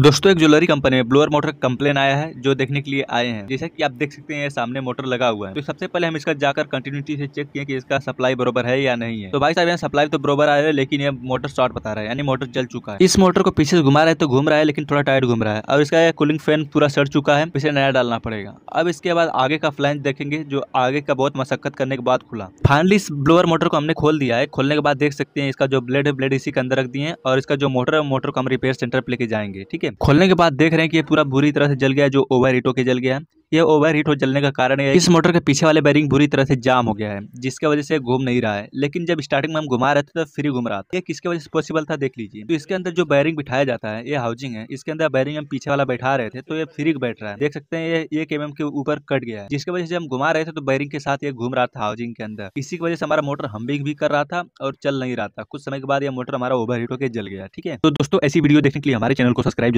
दोस्तों एक jewellery company में ब्लोअर मोटर कंप्लेन आया है जो देखने के लिए आए हैं जैसे कि आप देख सकते हैं सामने मोटर लगा हुआ है तो सबसे पहले हम इसका जाकर कंटिन्यूटी से चेक किए कि इसका सप्लाई बरोबर है या नहीं है तो भाई साहब यहाँ सप्लाई तो बरोबर आया है लेकिन ये मोटर शॉर्ट बता रहा है यानी मोटर चल चुका है इस मोटर को पीछे से घुमा रहे है तो घूम रहा है लेकिन थोड़ा टायर घूम रहा है और इसका कूलिंग फैन पूरा सड़ चुका है पीछे नया डालना पड़ेगा अब इसके बाद आगे का फ्लैंज देखेंगे जो आगे का बहुत मशक्कत करने के बाद खुला फाइनली इस ब्लोअर मोटर को हमने खोल दिया है खोलने के बाद देख सकते हैं इसका जो ब्लेड है ब्लेड इसी के अंदर रख दिए और इसका जो मोटर है मोटर को हम रिपेयर सेंटर पर लेके जाएंगे ठीक है है खोलने के बाद देख रहे हैं कि ये पूरा बुरी तरह से जल गया जो ओवर हीट होकर जल गया ये यह ओवर हीट हो जलने का कारण है इस मोटर के पीछे वाले बैरिंग बुरी तरह से जाम हो गया है जिसकी वजह से घूम नहीं रहा है लेकिन जब स्टार्टिंग में हम घुमा रहे थे तो फ्री घूम रहा था ये किसके वजह से पॉसिबल था देख लीजिए तो इसके अंदर जो बैरिंग बिठाया जाता है ये हाउसिंग है इसके अंदर बैरिंग हम पीछे वाला बैठा रहे थे तो ये फ्री बैठ रहा है देख सकते हैं ये एक एम के ऊपर कट गया है जिसकी वजह से हम घुमा रहे थे तो बैरिंग के साथ ये घूम रहा था हाउसिंग के अंदर इसी की वजह से हमारा मोटर हम्बिंग भी कर रहा था और चल नहीं रहा था कुछ समय के बाद यह मोटर हमारा ओवर हीट होकर जल गया ठीक है तो दोस्तों ऐसी वीडियो देखने के लिए हमारे चैनल को सब्सक्राइब